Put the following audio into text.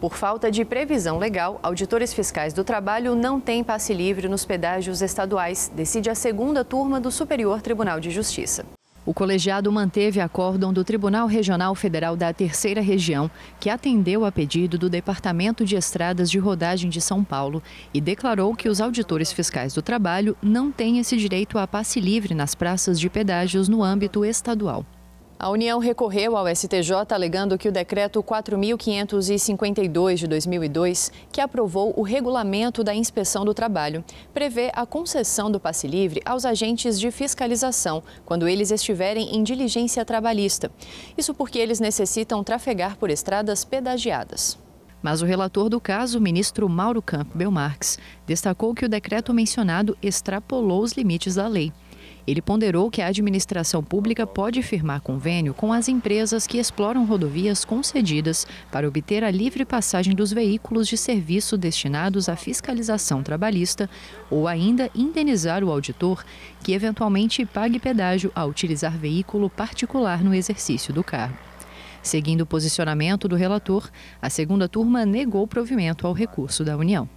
Por falta de previsão legal, auditores fiscais do trabalho não têm passe livre nos pedágios estaduais, decide a segunda turma do Superior Tribunal de Justiça. O colegiado manteve acórdão do Tribunal Regional Federal da Terceira Região, que atendeu a pedido do Departamento de Estradas de Rodagem de São Paulo e declarou que os auditores fiscais do trabalho não têm esse direito a passe livre nas praças de pedágios no âmbito estadual. A União recorreu ao STJ alegando que o decreto 4552 de 2002, que aprovou o regulamento da inspeção do trabalho, prevê a concessão do passe livre aos agentes de fiscalização quando eles estiverem em diligência trabalhista. Isso porque eles necessitam trafegar por estradas pedagiadas. Mas o relator do caso, o ministro Mauro Campbell Belmarx, destacou que o decreto mencionado extrapolou os limites da lei. Ele ponderou que a administração pública pode firmar convênio com as empresas que exploram rodovias concedidas para obter a livre passagem dos veículos de serviço destinados à fiscalização trabalhista ou ainda indenizar o auditor que eventualmente pague pedágio a utilizar veículo particular no exercício do cargo. Seguindo o posicionamento do relator, a segunda turma negou provimento ao recurso da União.